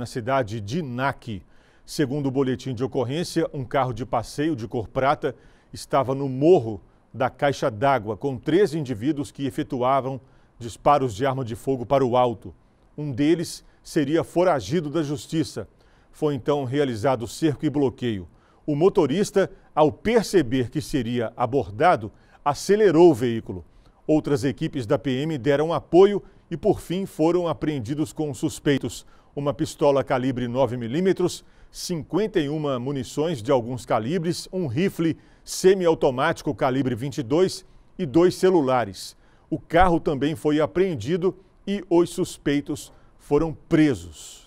Na cidade de Nac, segundo o boletim de ocorrência, um carro de passeio de cor prata estava no morro da caixa d'água com três indivíduos que efetuavam disparos de arma de fogo para o alto. Um deles seria foragido da justiça. Foi então realizado cerco e bloqueio. O motorista, ao perceber que seria abordado, acelerou o veículo. Outras equipes da PM deram apoio e, por fim, foram apreendidos com suspeitos uma pistola calibre 9mm, 51 munições de alguns calibres, um rifle semiautomático calibre 22 e dois celulares. O carro também foi apreendido e os suspeitos foram presos.